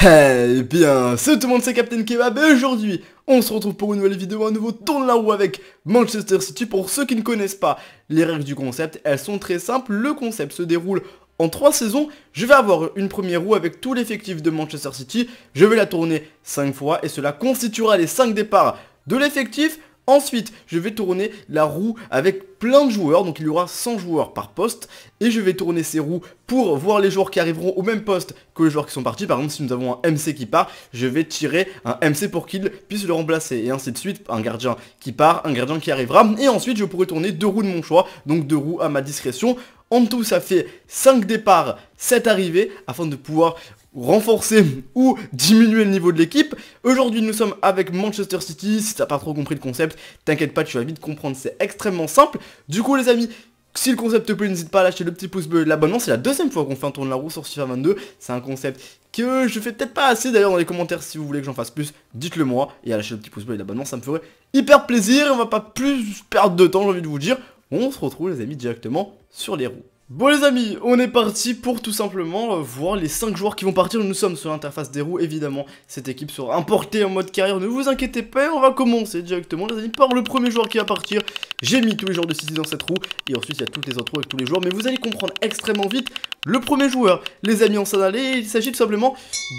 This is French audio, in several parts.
Eh bien, c'est tout le monde, c'est Captain Kebab et aujourd'hui, on se retrouve pour une nouvelle vidéo, un nouveau de la roue avec Manchester City. Pour ceux qui ne connaissent pas les règles du concept, elles sont très simples. Le concept se déroule en trois saisons, je vais avoir une première roue avec tout l'effectif de Manchester City. Je vais la tourner 5 fois et cela constituera les 5 départs de l'effectif. Ensuite, je vais tourner la roue avec plein de joueurs, donc il y aura 100 joueurs par poste, et je vais tourner ces roues pour voir les joueurs qui arriveront au même poste que les joueurs qui sont partis. Par exemple, si nous avons un MC qui part, je vais tirer un MC pour qu'il puisse le remplacer, et ainsi de suite, un gardien qui part, un gardien qui arrivera, et ensuite je pourrai tourner deux roues de mon choix, donc deux roues à ma discrétion. En tout, ça fait 5 départs, 7 arrivées, afin de pouvoir renforcer ou diminuer le niveau de l'équipe. Aujourd'hui, nous sommes avec Manchester City. Si t'as pas trop compris le concept, t'inquiète pas, tu vas vite comprendre. C'est extrêmement simple. Du coup, les amis, si le concept te plaît, n'hésite pas à lâcher le petit pouce bleu et l'abonnement. C'est la deuxième fois qu'on fait un tour de la roue sur FIFA 22. C'est un concept que je fais peut-être pas assez. D'ailleurs, dans les commentaires, si vous voulez que j'en fasse plus, dites-le moi. Et à lâcher le petit pouce bleu et l'abonnement, ça me ferait hyper plaisir. On va pas plus perdre de temps, j'ai envie de vous dire. On se retrouve, les amis, directement sur les roues. Bon les amis, on est parti pour tout simplement euh, voir les 5 joueurs qui vont partir. Nous sommes sur l'interface des roues, évidemment. Cette équipe sera importée en mode carrière, ne vous inquiétez pas. On va commencer directement les amis par le premier joueur qui va partir. J'ai mis tous les joueurs de City dans cette roue. Et ensuite il y a toutes les autres roues avec tous les joueurs. Mais vous allez comprendre extrêmement vite le premier joueur. Les amis, on s'en allait. Il s'agit tout simplement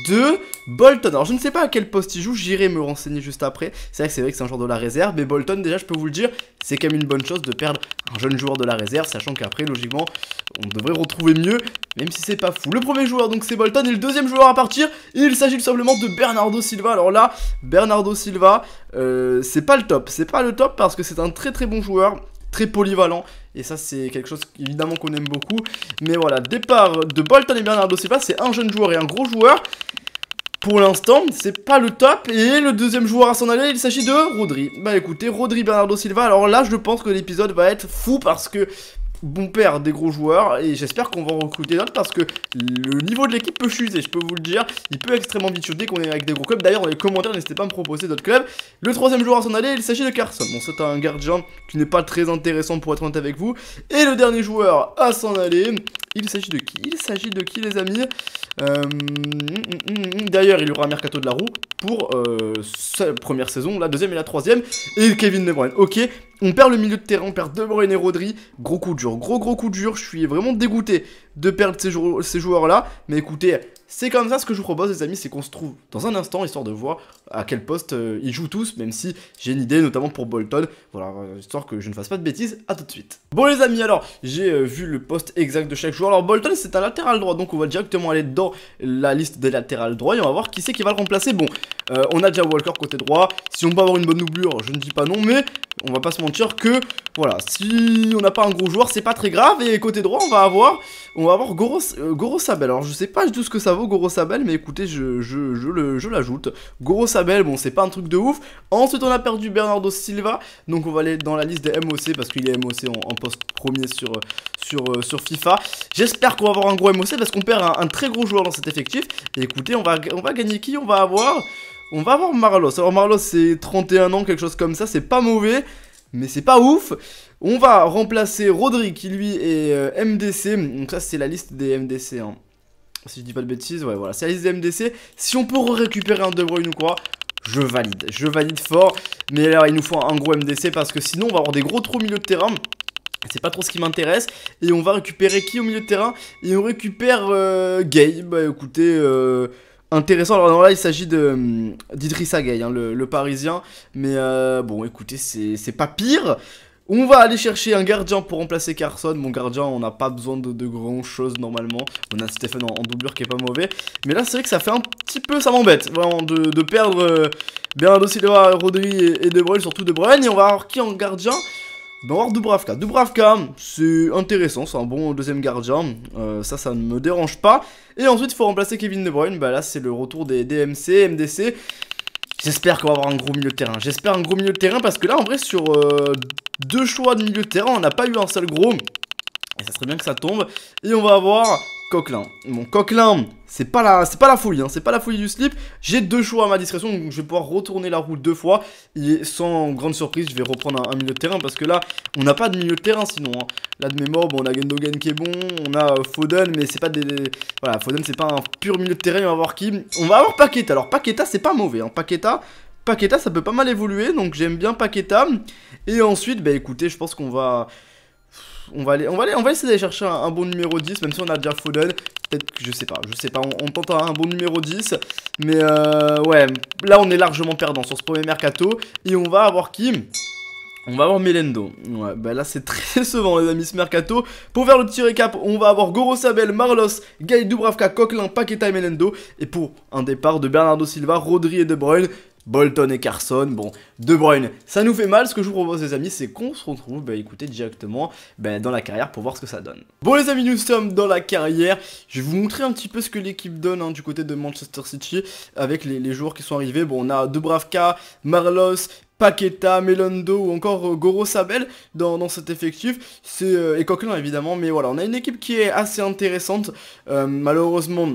de Bolton. Alors je ne sais pas à quel poste il joue, j'irai me renseigner juste après. C'est vrai que c'est vrai que c'est un joueur de la réserve. Mais Bolton, déjà je peux vous le dire, c'est quand même une bonne chose de perdre un jeune joueur de la réserve. Sachant qu'après, logiquement on devrait retrouver mieux, même si c'est pas fou. Le premier joueur, donc, c'est Bolton, et le deuxième joueur à partir, il s'agit tout simplement de Bernardo Silva. Alors là, Bernardo Silva, euh, c'est pas le top. C'est pas le top parce que c'est un très très bon joueur, très polyvalent, et ça, c'est quelque chose évidemment qu'on aime beaucoup. Mais voilà, départ de Bolton et Bernardo Silva, c'est un jeune joueur et un gros joueur. Pour l'instant, c'est pas le top. Et le deuxième joueur à s'en aller, il s'agit de Rodri. Bah écoutez, Rodri Bernardo Silva. Alors là, je pense que l'épisode va être fou parce que bon père des gros joueurs et j'espère qu'on va recruter d'autres parce que le niveau de l'équipe peut chuter, je peux vous le dire. Il peut extrêmement vite chuter qu'on est avec des gros clubs. D'ailleurs, dans les commentaires, n'hésitez pas à me proposer d'autres clubs. Le troisième joueur à s'en aller, il s'agit de Carson. Bon, c'est un gardien qui n'est pas très intéressant pour être honnête avec vous. Et le dernier joueur à s'en aller, il s'agit de qui Il s'agit de qui, les amis euh, hum, hum, hum, D'ailleurs, il y aura un mercato de la roue pour euh, sa première saison, la deuxième et la troisième. Et Kevin De Bruyne, ok, on perd le milieu de terrain, on perd De Bruyne et Rodri. Gros coup dur, gros gros coup dur. Je suis vraiment dégoûté de perdre ces joueurs-là. Mais écoutez, c'est comme ça ce que je propose les amis, c'est qu'on se trouve dans un instant histoire de voir à quel poste euh, ils jouent tous, même si j'ai une idée notamment pour Bolton, voilà, euh, histoire que je ne fasse pas de bêtises, à tout de suite. Bon les amis alors, j'ai euh, vu le poste exact de chaque joueur, alors Bolton c'est un latéral droit, donc on va directement aller dans la liste des latérales droits et on va voir qui c'est qui va le remplacer. Bon, on a déjà Walker côté droit, si on peut avoir une bonne doublure, je ne dis pas non, mais on va pas se mentir que, voilà, si on n'a pas un gros joueur, c'est pas très grave, et côté droit on va avoir, on va avoir Goros, Gorosabel, alors je sais pas du tout ce que ça va bravo Goro mais écoutez, je, l'ajoute. Je Goro Sabel, bon, c'est pas un truc de ouf. Ensuite, on a perdu Bernardo Silva, donc on va aller dans la liste des MOC, parce qu'il est MOC en, poste premier sur, euh, sur, FIFA. J'espère qu'on va avoir un gros MOC, parce qu'on perd un, très gros joueur dans cet effectif. Et écoutez, on va, on va gagner qui On va avoir... On va avoir Marlos. Alors Marlos, c'est 31 ans, quelque chose comme ça, c'est pas mauvais mais c'est pas ouf. On va remplacer Rodri qui lui est euh, MDC. Donc ça c'est la liste des MDC. Hein si je dis pas de bêtises. Ouais, voilà, c'est la liste MDC. Si on peut récupérer un De Bruyne ou quoi, je valide. Je valide fort. Mais alors, il nous faut un gros MDC parce que sinon, on va avoir des gros trous au milieu de terrain. C'est pas trop ce qui m'intéresse. Et on va récupérer qui au milieu de terrain Et on récupère euh, Gay. Bah écoutez, euh, intéressant. Alors là, il s'agit hum, d'Idrissa Gay, hein, le, Parisien. Mais euh, bon, écoutez, c'est pas pire. On va aller chercher un gardien pour remplacer Carson. Mon gardien, on n'a pas besoin de, de grand chose normalement. On a Stephen en, doublure qui est pas mauvais. Mais là, c'est vrai que ça fait un petit peu, ça m'embête vraiment de, perdre Bien, euh, Bernardo Silva, Rodri et, De Bruyne, surtout De Bruyne. Et on va avoir qui en gardien on va avoir Dubravka. Dubravka, c'est intéressant, c'est un bon deuxième gardien. Euh, ça, ça ne me dérange pas. Et ensuite, il faut remplacer Kevin De Bruyne. Bah là, c'est le retour des DMC, MDC. J'espère qu'on va avoir un gros milieu de terrain. J'espère un gros milieu de terrain parce que là, en vrai, sur euh, deux choix de milieu de terrain, on n'a pas eu un seul gros. Et ça serait bien que ça tombe. Et on va avoir Coquelin. Mon Coquelin, c'est pas la, c'est pas la folie, hein. c'est pas la folie du slip. J'ai deux choix à ma discrétion, donc je vais pouvoir retourner la roue deux fois. Et sans grande surprise, je vais reprendre un, milieu de terrain parce que là, on n'a pas de milieu de terrain sinon. Hein. Là de mémoire, bon, on a Gendogan qui est bon, on a euh, Foden, mais c'est pas des, voilà, Foden c'est pas un pur milieu de terrain. On va voir qui, on va avoir Paqueta. Alors Paqueta, c'est pas mauvais, hein. Paqueta, Paqueta, ça peut pas mal évoluer, donc j'aime bien Paqueta. Et ensuite, bah écoutez, je pense qu'on va... On va, on, va on va essayer d'aller chercher un, bon numéro 10, même si on a déjà Foden. Peut-être que je sais pas, je sais pas, on, tente un, bon numéro 10. Mais euh, ouais, là on est largement perdant sur ce premier mercato. Et on va avoir Kim. On va avoir Melendo. Ouais, bah là c'est très souvent, les amis ce mercato. Pour faire le petit récap, on va avoir Gorosabel, Marlos, Gaël Dubravka, Coquelin, Paqueta et Melendo. Et pour un départ de Bernardo Silva, Rodri et De Bruyne, Bolton et Carson, bon, De Bruyne, ça nous fait mal, ce que je vous propose les amis, c'est qu'on se retrouve, bah écoutez, directement bah, dans la carrière pour voir ce que ça donne. Bon les amis, nous sommes dans la carrière, je vais vous montrer un petit peu ce que l'équipe donne hein, du côté de Manchester City, avec les, joueurs qui sont arrivés, bon on a Bravka, Marlos, Paqueta, Melondo ou encore euh, Goro Sabel dans, cet effectif. C'est euh, évidemment, mais voilà, on a une équipe qui est assez intéressante. Euh, malheureusement,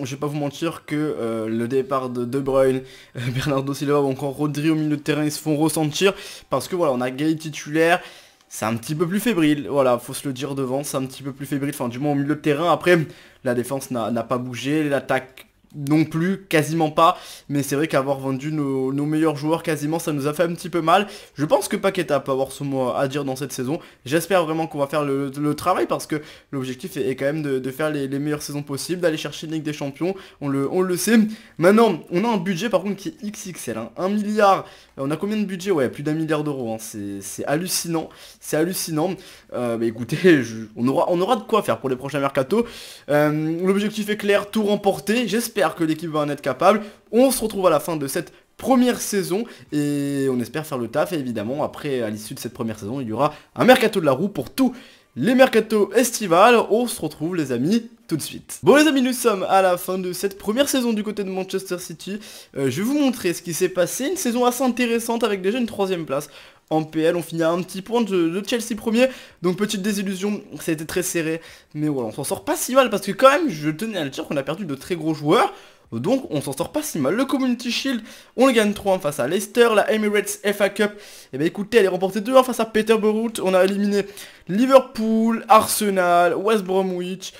je vais pas vous mentir que euh, le départ de De Bruyne, euh, Bernardo Silva ou encore Rodri au milieu de terrain, ils se font ressentir parce que voilà, on a gagné titulaire. C'est un petit peu plus fébrile, voilà, faut se le dire devant, c'est un petit peu plus fébrile, enfin du moins au milieu de terrain. Après, la défense n'a pas bougé, l'attaque non plus, quasiment pas. Mais c'est vrai qu'avoir vendu nos, meilleurs joueurs quasiment, ça nous a fait un petit peu mal. Je pense que Paqueta peut avoir ce mot à dire dans cette saison. J'espère vraiment qu'on va faire le, travail parce que l'objectif est, quand même de, faire les, meilleures saisons possibles, d'aller chercher une Ligue des Champions. On le, on le sait. Maintenant, on a un budget par contre qui est XXL. Hein. un 1 milliard. Euh, on a combien de budget Ouais, plus d'un milliard d'euros. Hein. c'est hallucinant. C'est hallucinant. Euh, mais écoutez, on, aura, on aura de quoi faire pour les prochains mercato. Euh, l'objectif est clair, tout remporter. J'espère que l'équipe va en être capable. On se retrouve à la fin de cette première saison et on espère faire le taf et évidemment après à l'issue de cette première saison il y aura un mercato de la roue pour tous les mercato estivales. On se retrouve les amis tout de suite. Bon les amis, nous sommes à la fin de cette première saison du côté de Manchester City. Euh, je vais vous montrer ce qui s'est passé. Une saison assez intéressante avec déjà une troisième place en PL. On finit à un petit point de, Chelsea premier. Donc petite désillusion, ça a été très serré. Mais voilà, on s'en sort pas si mal parce que quand même, je tenais à le dire qu'on a perdu de très gros joueurs. Donc on s'en sort pas si mal. Le Community Shield, on le gagne 3 en face à Leicester. La Emirates FA Cup, et eh bien écoutez, elle est remportée 2-1 face à Peterborough. On a éliminé Liverpool, Arsenal, West Bromwich.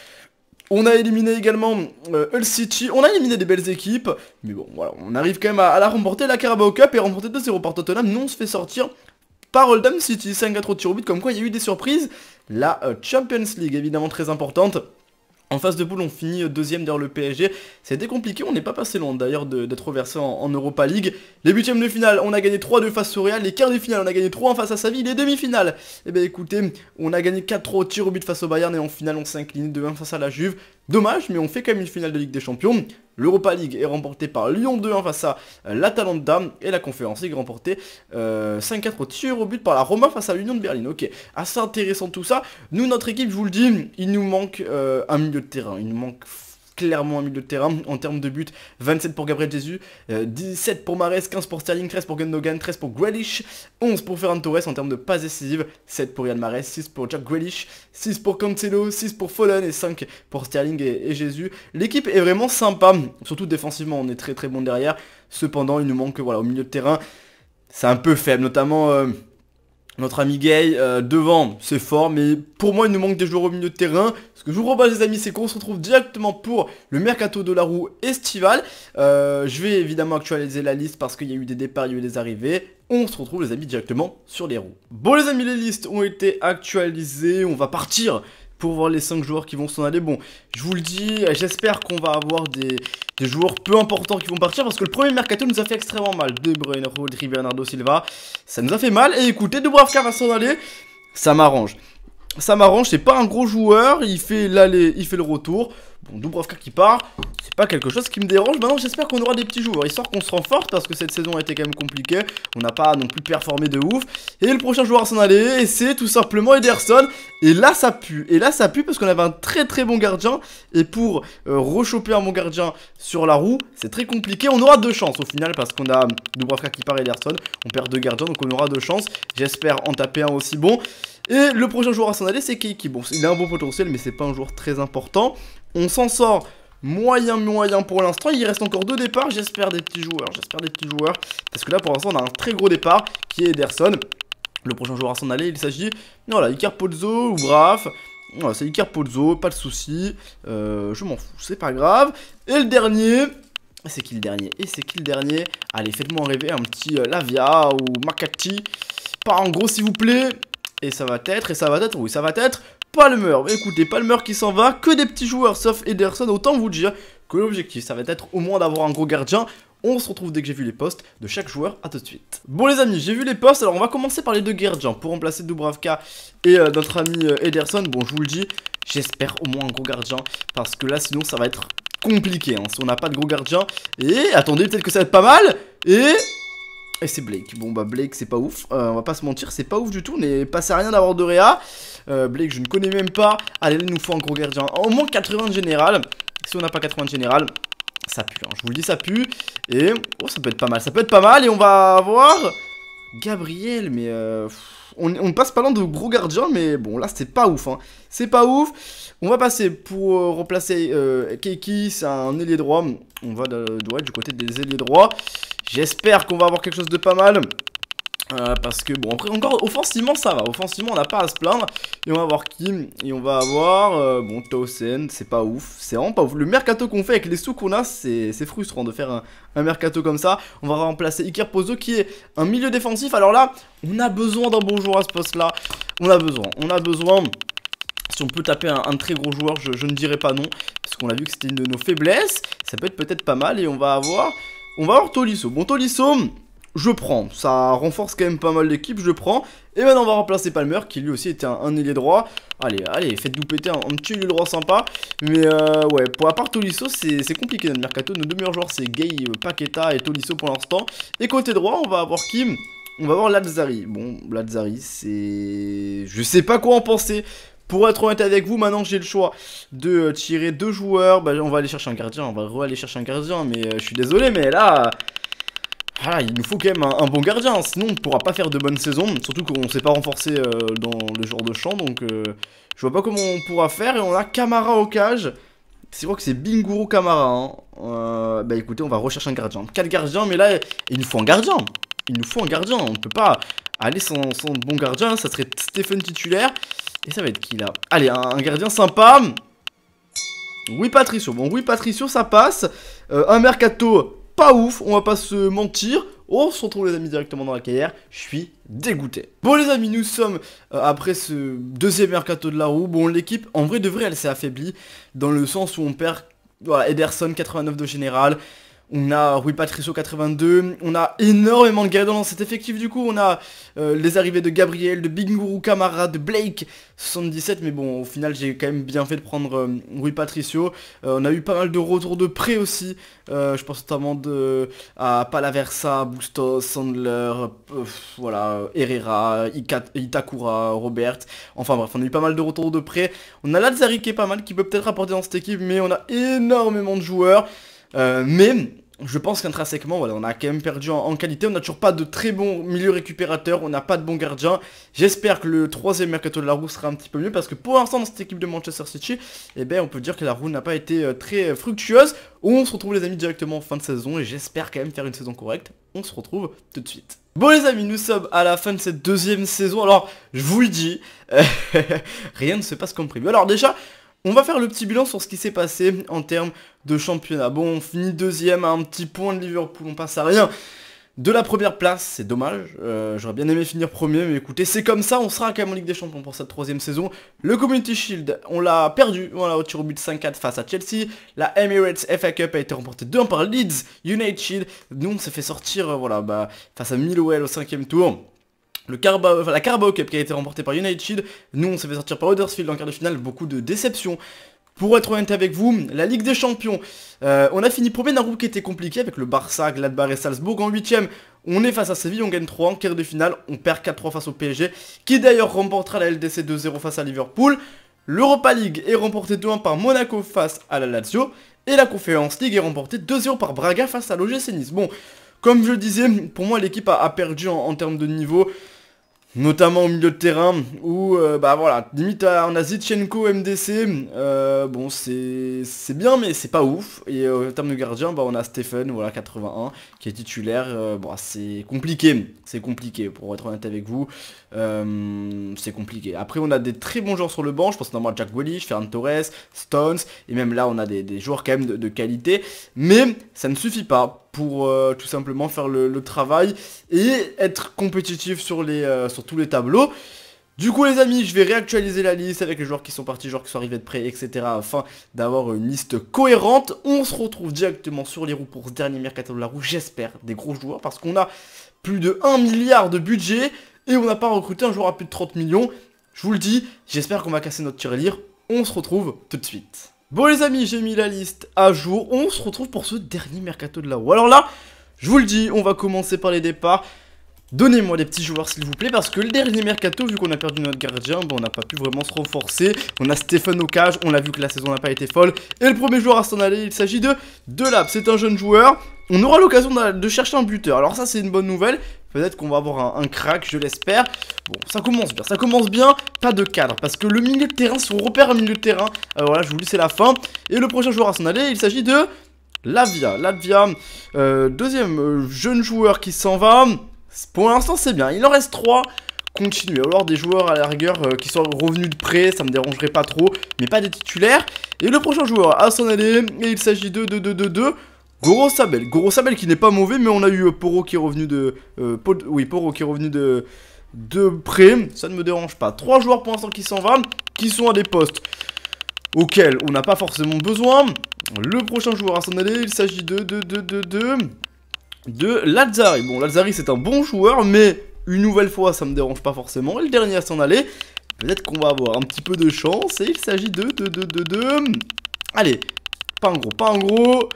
On a éliminé également euh, Hull City, on a éliminé des belles équipes, mais bon voilà, on arrive quand même à, la remporter, la Carabao Cup et remporter 2-0 par Tottenham, non on se fait sortir Parole tu City. 5 4 au tir au but, comme quoi il y a eu des surprises. La euh, Champions League, évidemment très importante. En phase de poule, on finit euh, deuxième derrière le PSG. C'était compliqué, on n'est pas passé loin d'ailleurs d'être reversé en, Europa League. Les huitièmes de finale, on a gagné 3-2 face au Real. Les quarts de finale, on a gagné 3-1 face à Saville. Les demi-finales, eh bien écoutez, on a gagné 4-3 au tir au but face au Bayern. Et en finale, on s'est incliné 2-1 face à la Juve. Dommage, mais on fait quand même une finale de Ligue des Champions. L'Europa League est remportée par Lyon 2-1 face à la euh, l'Atalanta et la Conférence League remportée 5-4 euh, au tir au but par la Roma face à l'Union de Berlin. Ok, assez intéressant tout ça. Nous, notre équipe, je vous le dis, il nous manque euh, un milieu de terrain, il nous manque clairement un milieu de terrain en termes de but, 27 pour Gabriel Jesus 17 euh, pour Mares 15 pour Sterling 13 pour Gundogan 13 pour Grealish 11 pour Ferran Torres en termes de passes décisives 7 pour Yann Mares 6 pour Jack Grealish 6 pour Cancelo 6 pour Follen et 5 pour Sterling et, Jésus l'équipe est vraiment sympa surtout défensivement on est très très bon derrière cependant il nous manque voilà au milieu de terrain c'est un peu faible notamment euh, notre ami Gay, euh, devant, c'est fort, mais pour moi, il nous manque des joueurs au milieu de terrain. Ce que je vous remercie, les amis, c'est qu'on se retrouve directement pour le mercato de la roue estival. Euh, je vais évidemment actualiser la liste parce qu'il y a eu des départs, il y a eu des arrivées. On se retrouve, les amis, directement sur les roues. Bon, les amis, les listes ont été actualisées. On va partir pour voir les 5 joueurs qui vont s'en aller. Bon, je vous le dis, j'espère qu'on va avoir des, joueurs peu importants qui vont partir parce que le premier mercato nous a fait extrêmement mal. De Bruyne, Rodri, Bernardo Silva, ça nous a fait mal. Et écoutez, Dubravka va s'en aller, ça m'arrange. Ça m'arrange, c'est pas un gros joueur, il fait l'aller, il fait le retour. Bon, Dubravka qui part, c'est pas quelque chose qui me dérange. Maintenant, j'espère qu'on aura des petits joueurs. Histoire qu'on se renforce parce que cette saison a été quand même compliquée. On n'a pas non plus performé de ouf. Et le prochain joueur à s'en aller, c'est tout simplement Ederson. Et là, ça pue. Et là, ça pue parce qu'on avait un très très bon gardien. Et pour euh, rechoper un bon gardien sur la roue, c'est très compliqué. On aura deux chances au final parce qu'on a Dubravka qui part Ederson. On perd deux gardiens, donc on aura deux chances. J'espère en taper un aussi bon. Et le prochain joueur à s'en aller, c'est Keiki. Bon, il a un bon potentiel, mais c'est pas un joueur très important. On s'en sort moyen moyen pour l'instant. Il reste encore deux départs, j'espère des petits joueurs, j'espère des petits joueurs. Parce que là pour l'instant on a un très gros départ qui est Ederson. Le prochain joueur à s'en aller, il s'agit, voilà, Icar ou Braf. Voilà, c'est Icar Pozzo, pas de souci. Euh, je m'en fous, c'est pas grave. Et le dernier, c'est qui le dernier Et c'est qui le dernier Allez, faites-moi rêver un petit euh, Lavia ou Makati. Pas en gros, s'il vous plaît. Et ça va être, et ça va être, oui, ça va être Palmer. Écoutez, Palmer qui s'en va, que des petits joueurs sauf Ederson, autant vous dire que l'objectif, ça va être au moins d'avoir un gros gardien. On se retrouve dès que j'ai vu les postes de chaque joueur, à tout de suite. Bon les amis, j'ai vu les postes, alors on va commencer par les deux gardiens pour remplacer Dubravka et euh, notre ami euh, Ederson. Bon, je vous le dis, j'espère au moins un gros gardien parce que là sinon ça va être compliqué hein, si on n'a pas de gros gardien. Et attendez, peut-être que ça va être pas mal. Et et c'est Blake. Bon bah Blake c'est pas ouf, euh, on va pas se mentir, c'est pas ouf du tout, on est passé à rien d'avoir de Réa. Euh, Blake je ne connais même pas. Allez il nous faut un gros gardien. Au moins 80 de général. Si on n'a pas 80 de général, ça pue, hein. je vous le dis ça pue. Et oh ça peut être pas mal, ça peut être pas mal et on va avoir Gabriel mais... Euh, on, passe pas loin de gros gardiens, mais bon, là, c'est pas ouf. Hein. C'est pas ouf. On va passer pour euh, remplacer euh, Keiki, c'est un ailier droit. On va de, euh, du côté des ailiers droits. J'espère qu'on va avoir quelque chose de pas mal. Euh, parce que bon après encore offensivement ça va offensivement on n'a pas à se plaindre et on va avoir Kim et on va avoir euh, bon Towson c'est pas ouf c'est vraiment pas ouf le mercato qu'on fait avec les sous qu'on a c'est frustrant de faire un, mercato comme ça on va remplacer Iker Pozo qui est un milieu défensif alors là on a besoin d'un bon joueur à ce poste là on a besoin on a besoin si on peut taper un, très gros joueur je, je ne dirais pas non parce qu'on a vu que c'était une de nos faiblesses ça peut être peut-être pas mal et on va avoir on va avoir Tolisso bon Tolisso je prends. Ça renforce quand même pas mal l'équipe, je prends. Et maintenant, on va remplacer Palmer, qui lui aussi était un, ailier droit. Allez, allez, faites-nous péter un, petit ailier droit sympa. Mais euh, ouais, pour à part Tolisso, c'est compliqué dans le mercato. Nos deux meilleurs joueurs, c'est Gay, euh, Paqueta et Tolisso pour l'instant. Et côté droit, on va avoir Kim. On va voir Lazari. Bon, Lazari, c'est... Je sais pas quoi en penser. Pour être honnête avec vous, maintenant j'ai le choix de euh, tirer deux joueurs. Bah, on va aller chercher un gardien, on va re-aller chercher un gardien. Mais euh, je suis désolé, mais là... Ah, il nous faut quand même un, bon gardien, sinon on ne pourra pas faire de bonne saison surtout qu'on ne s'est pas renforcé euh, dans le genre de champ, donc je euh, je vois pas comment on pourra faire, et on a Camara au cage, c'est vrai que c'est Binguru Camara, hein. Euh, bah écoutez, on va rechercher un gardien, 4 gardiens, mais là, il nous faut un gardien, il nous faut un gardien, on ne peut pas aller sans, bon gardien, ça serait Stephen titulaire, et ça va être qui là Allez, un, un gardien sympa oui Patricio, bon oui Patricio ça passe, un mercato pas ouf, on va pas se mentir. On se retrouve les amis directement dans la caillère, je suis dégoûté. Bon les amis, nous sommes euh, après ce deuxième mercato de la roue. Bon l'équipe, en vrai de vrai, elle s'est affaiblie dans le sens où on perd voilà, Ederson 89 de général, on a Rui Patricio 82, on a énormément de guerriers dans cet effectif du coup, on a euh, les arrivées de Gabriel, de Binguru Camara, de Blake 77, mais bon au final j'ai quand même bien fait de prendre euh, Rui Patricio. Euh, on a eu pas mal de retours de prêt aussi, je pense notamment de, à Palaversa, Bustos, Sandler, voilà, Herrera, Itakura, Robert, enfin bref on a eu pas mal de retours de prêt. On a Lazari qui est pas mal, qui peut peut-être apporter dans cette équipe, mais on a énormément de joueurs. mais je pense qu'intrinsèquement, voilà, on a quand même perdu en, qualité. On n'a toujours pas de très bon milieu récupérateur, on n'a pas de bon gardien. J'espère que le troisième mercato de la roue sera un petit peu mieux parce que pour l'instant, dans cette équipe de Manchester City, eh ben, on peut dire que la roue n'a pas été euh, très euh, fructueuse. On se retrouve les amis directement en fin de saison et j'espère quand même faire une saison correcte. On se retrouve tout de suite. Bon les amis, nous sommes à la fin de cette deuxième saison. Alors, je vous le dis, rien ne se passe comme prévu. Alors déjà, on va faire le petit bilan sur ce qui s'est passé en termes de championnat. Bon, on finit deuxième à un petit point de Liverpool, on passe à rien de la première place, c'est dommage, euh, j'aurais bien aimé finir premier, mais écoutez, c'est comme ça, on sera quand même en Ligue des Champions pour cette troisième saison. Le Community Shield, on l'a perdu, voilà, au tir au but 5-4 face à Chelsea. La Emirates FA Cup a été remportée 2-1 par Leeds United. Nous, on s'est fait sortir, euh, voilà, bah, face à Millwell au cinquième tour. Le la carbo Cup qui a été remportée par United, nous on s'est fait sortir par Huddersfield en quart de finale, beaucoup de déceptions. Pour être honnête avec vous, la Ligue des Champions, euh, on a fini premier d'un groupe qui était compliqué avec le Barça, Gladbach et Salzbourg en 8ème. On est face à Séville, on gagne 3 en quart de finale, on perd 4-3 face au PSG, qui d'ailleurs remportera la LDC 2-0 face à Liverpool. L'Europa League est remportée 2-1 par Monaco face à la Lazio. Et la Conférence League est remportée 2-0 par Braga face à l'OGC Nice. Bon, comme je le disais, pour moi l'équipe a, perdu en termes de niveau. Notamment au milieu de terrain où euh, bah voilà, limite on a Zichenko MDC, euh, bon c'est bien mais c'est pas ouf. Et au euh, en termes de gardien, bah, on a Stephen, voilà 81, qui est titulaire, bon, c'est compliqué, c'est compliqué pour être honnête avec vous. c'est compliqué. Après on a des très bons joueurs sur le banc, je pense notamment à Jack Grealish, Ferran Torres, Stones, et même là on a des, joueurs quand même de qualité, mais ça ne suffit pas pour euh, tout simplement faire le, travail et être compétitif sur, les, euh, sur tous les tableaux. Du coup les amis, je vais réactualiser la liste avec les joueurs qui sont partis, joueurs qui sont arrivés de près, etc. afin d'avoir une liste cohérente. On se retrouve directement sur les roues pour ce dernier mercato de la roue, j'espère, des gros joueurs, parce qu'on a plus de 1 milliard de budget et on n'a pas recruté un joueur à plus de 30 millions. Je vous le dis, j'espère qu'on va casser notre tirelire. On se retrouve tout de suite. Bon les amis, j'ai mis la liste à jour. On se retrouve pour ce dernier mercato de là-haut, Alors là, je vous le dis, on va commencer par les départs. Donnez-moi des petits joueurs s'il vous plaît parce que le dernier mercato vu qu'on a perdu notre gardien on n'a pas pu vraiment se renforcer On a Stéphane Ocage, on l'a vu que la saison n'a pas été folle Et le premier joueur à s'en aller il s'agit de Delap, c'est un jeune joueur On aura l'occasion de chercher un buteur alors ça c'est une bonne nouvelle Peut-être qu'on va avoir un, crack, je l'espère. Bon, ça commence bien, ça commence bien. Pas de cadre, parce que le milieu de terrain, si on repère un milieu de terrain, alors euh, voilà, je vous dis, c'est la fin. Et le prochain joueur à s'en aller, il s'agit de Lavia. Lavia, euh, deuxième euh, jeune joueur qui s'en va. Pour l'instant, c'est bien. Il en reste trois. continuer. Alors des joueurs à la rigueur qui sont revenus de près, ça me dérangerait pas trop, mais pas des titulaires. Et le prochain joueur à s'en aller, il s'agit de, de, de, de, de Goro Sabel. Goro Sabel qui n'est pas mauvais, mais on a eu euh, Poro qui est revenu de. Euh, oui, Poro qui est revenu de. De près, ça ne me dérange pas. Trois joueurs pour l'instant qui s'en vont, qui sont à des postes auxquels on n'a pas forcément besoin. Le prochain joueur à s'en aller, il s'agit de, de, de, de, de, de Lazari. Bon, Lazari c'est un bon joueur, mais une nouvelle fois ça me dérange pas forcément. Et le dernier à s'en aller, peut-être qu'on va avoir un petit peu de chance. Et il s'agit de, de, de, de, de... Allez, pas en gros, pas en gros.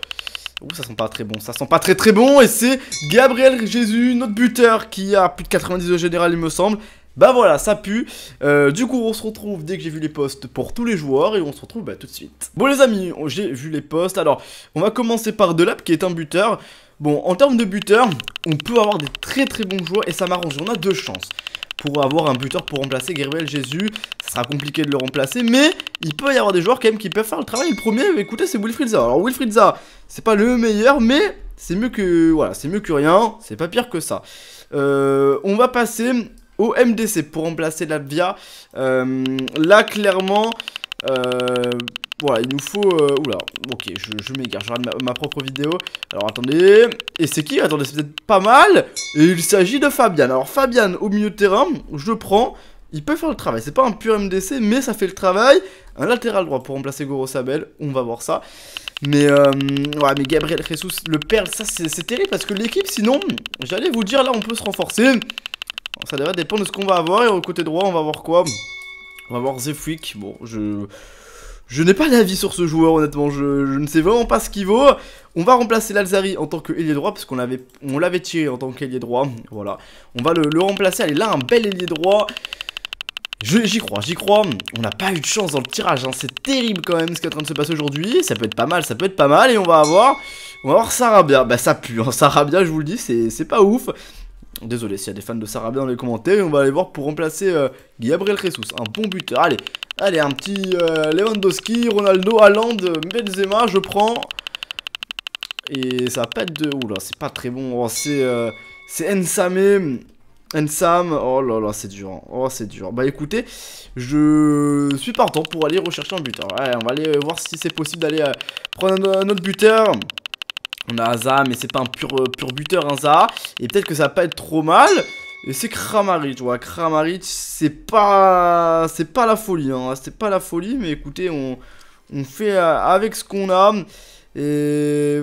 Ouh, ça sent pas très bon, ça sent pas très très bon, et c'est Gabriel Jésus, notre buteur, qui a plus de 90 de général, il me semble. Bah voilà, ça pue. Euh, du coup, on se retrouve dès que j'ai vu les postes pour tous les joueurs et on se retrouve bah, tout de suite. Bon les amis, j'ai vu les postes. Alors, on va commencer par Delap qui est un buteur. Bon, en termes de buteur, on peut avoir des très très bons joueurs et ça m'arrange. On a deux chances pour avoir un buteur pour remplacer Gabriel Jésus. Ça sera compliqué de le remplacer, mais il peut y avoir des joueurs quand même qui peuvent faire le travail. Le premier, bah, écoutez, c'est Wilfried Alors Wilfried c'est pas le meilleur, mais c'est mieux que voilà, c'est mieux que rien. C'est pas pire que ça. Euh, on va passer au MDC pour remplacer Latvia. Euh, là, clairement. Euh, voilà, il nous faut... Euh, oula, ok, je, je m'égare, ma, propre vidéo. Alors, attendez... Et c'est qui Attendez, c'est peut-être pas mal Et il s'agit de Fabian. Alors, Fabian, au milieu de terrain, je prends... Il peut faire le travail, c'est pas un pur MDC, mais ça fait le travail. Un latéral droit pour remplacer Goro Sabel, on va voir ça. Mais, euh, ouais, mais Gabriel Jesus, le perle, ça c'est terrible parce que l'équipe, sinon, j'allais vous dire, là on peut se renforcer. Ça devrait dépendre de ce qu'on va avoir. Et au côté droit, on va voir quoi On va voir Zefwick. Bon, je, je n'ai pas d'avis sur ce joueur, honnêtement. Je, ne sais vraiment pas ce qu'il vaut. On va remplacer l'Alzari en tant qu'ailier droit, parce qu'on l'avait on tiré en tant qu'ailier droit. Voilà. On va le, remplacer. Allez, là, un bel ailier droit. J'y crois, j'y crois. On n'a pas eu de chance dans le tirage. Hein. C'est terrible quand même ce qui est en train de se passer aujourd'hui. Ça peut être pas mal, ça peut être pas mal. Et on va avoir... On va avoir Sarabia. Bah ça pue. Hein. Sarabia, je vous le dis, c'est pas ouf. Désolé s'il y a des fans de Sarabia dans les commentaires, on va aller voir pour remplacer euh, Gabriel Jesus, un bon buteur. Allez, Allez, un petit euh, Lewandowski, Ronaldo, Haaland, Benzema, je prends. Et ça va pas être de... Oula, c'est pas très bon. Oh, c'est euh, c'est Ensamé. Ensam. Oh là là, c'est dur. Hein. Oh, c'est dur. Bah écoutez, je suis partant pour aller rechercher un buteur. Ouais, on va aller voir si c'est possible d'aller euh, prendre un autre buteur. On a Aza, mais c'est pas un pur, pur buteur, un hein, Et peut-être que ça va pas être trop mal. Et c'est Kramaric, ouais, Kramaric, c'est pas, c'est pas la folie, hein, c'est pas la folie, mais écoutez, on, on fait euh, avec ce qu'on a, et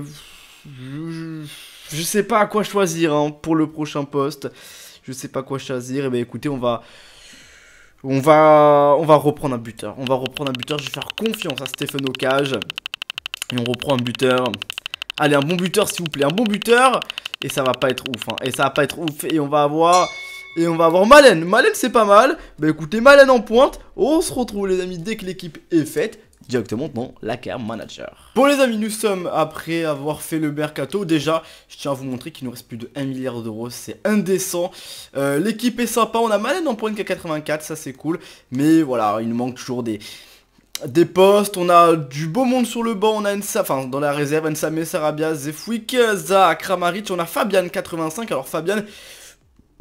je, sais pas à quoi choisir hein, pour le prochain poste, je sais pas quoi choisir, et eh ben écoutez, on va, on va, on va reprendre un buteur, on va reprendre un buteur, je vais faire confiance à Stéphane Ocage, et on reprend un buteur, allez, un bon buteur s'il vous plaît, un bon buteur, et ça va pas être ouf, hein. Et ça va pas être ouf. Et on va avoir... Et on va avoir Malen. Malen, c'est pas mal. Bah écoutez, Malène en pointe. On se retrouve, les amis, dès que l'équipe est faite directement dans la care manager. Bon les amis, nous sommes après avoir fait le mercato. Déjà, je tiens à vous montrer qu'il nous reste plus de 1 milliard d'euros, c'est indécent. Euh, l'équipe est sympa, on a Malène en pointe à 84 ça c'est cool. Mais voilà, il nous manque toujours des des postes, on a du beau monde sur le banc, on a Ensa, enfin dans la réserve, Ensa, Messarabia, Zefouik, Za, Kramaric, on a Fabian 85, alors Fabian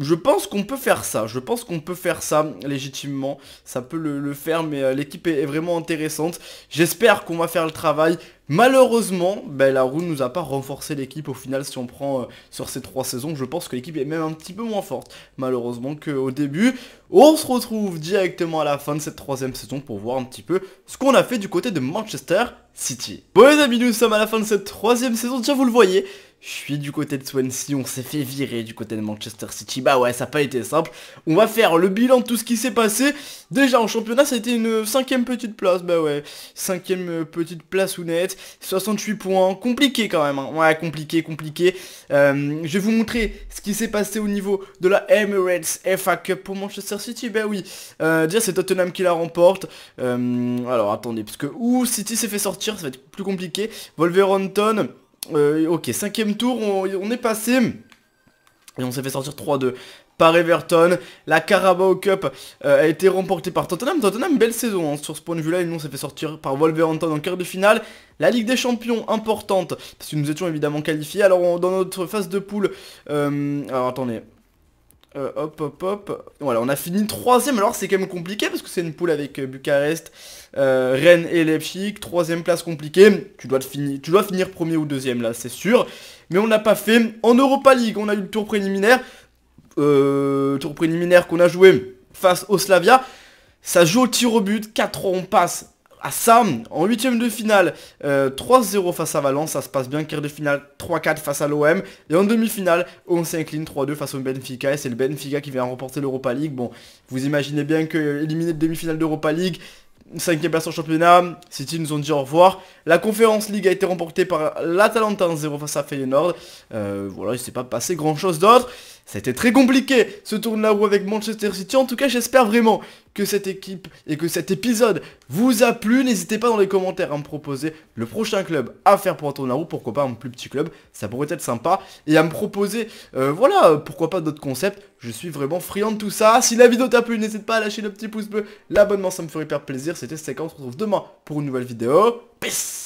je pense qu'on peut faire ça, je pense qu'on peut faire ça légitimement, ça peut le, faire mais euh, l'équipe est, vraiment intéressante, j'espère qu'on va faire le travail, malheureusement ben, la roue nous a pas renforcé l'équipe au final si on prend euh, sur ces trois saisons, je pense que l'équipe est même un petit peu moins forte malheureusement qu'au début, on se retrouve directement à la fin de cette troisième saison pour voir un petit peu ce qu'on a fait du côté de Manchester City. Bon les amis nous sommes à la fin de cette troisième saison, déjà vous le voyez, je suis du côté de Swansea, on s'est fait virer du côté de Manchester City. Bah ouais, ça n'a pas été simple. On va faire le bilan de tout ce qui s'est passé. Déjà en championnat, ça a été une cinquième petite place. Bah ouais, cinquième petite place ou net. 68 points, compliqué quand même. Hein. Ouais, compliqué, compliqué. Euh, je vais vous montrer ce qui s'est passé au niveau de la Emirates FA Cup pour Manchester City. Bah oui, euh, déjà c'est Tottenham qui la remporte. Euh, alors attendez, puisque... que où City s'est fait sortir, ça va être plus compliqué. Wolverhampton. Euh, ok, cinquième tour, on, est passé. Et on s'est fait sortir 3-2 par Everton. La Carabao Cup euh, a été remportée par Tottenham. Tottenham, belle saison. Hein, sur ce point de vue-là, et nous s'est fait sortir par Wolverhampton en quart de finale. La Ligue des Champions, importante, parce que nous étions évidemment qualifiés. Alors, dans notre phase de poule... Euh, alors, attendez... Euh, hop, hop, hop. Voilà, on a fini troisième. Alors, c'est quand même compliqué parce que c'est une poule avec euh, Bucarest, euh, Rennes et Leipzig. Troisième place compliquée. Tu dois, finir, tu dois finir premier ou deuxième, là, c'est sûr. Mais on n'a pas fait. En Europa League, on a eu le tour préliminaire. tour préliminaire qu'on a joué face au Slavia. Ça joue au tir au but. 4 on passe à ça, en huitième de finale, 3-0 euh, face à Valence, ça se passe bien, quart de finale, 3-4 face à l'OM, et en demi-finale, on s'incline 3-2 face au Benfica, et c'est le Benfica qui vient remporter l'Europa League, bon, vous imaginez bien que éliminer de demi-finale d'Europa League, cinquième place en championnat, City nous ont dit au revoir. La conférence League a été remportée par l'Atalanta en 0 face à Feyenoord. Euh, voilà, il s'est pas passé grand chose d'autre. C'était très compliqué ce tournoi avec Manchester City. En tout cas, j'espère vraiment que cette équipe et que cet épisode vous a plu. N'hésitez pas dans les commentaires à me proposer le prochain club à faire pour un tournoi pourquoi pas un plus petit club, ça pourrait être sympa. Et à me proposer, euh, voilà, pourquoi pas d'autres concepts. Je suis vraiment friand de tout ça. Si la vidéo t'a plu, n'hésite pas à lâcher le petit pouce bleu, l'abonnement, ça me ferait hyper plaisir. C'était Séquence, on se retrouve demain pour une nouvelle vidéo. Peace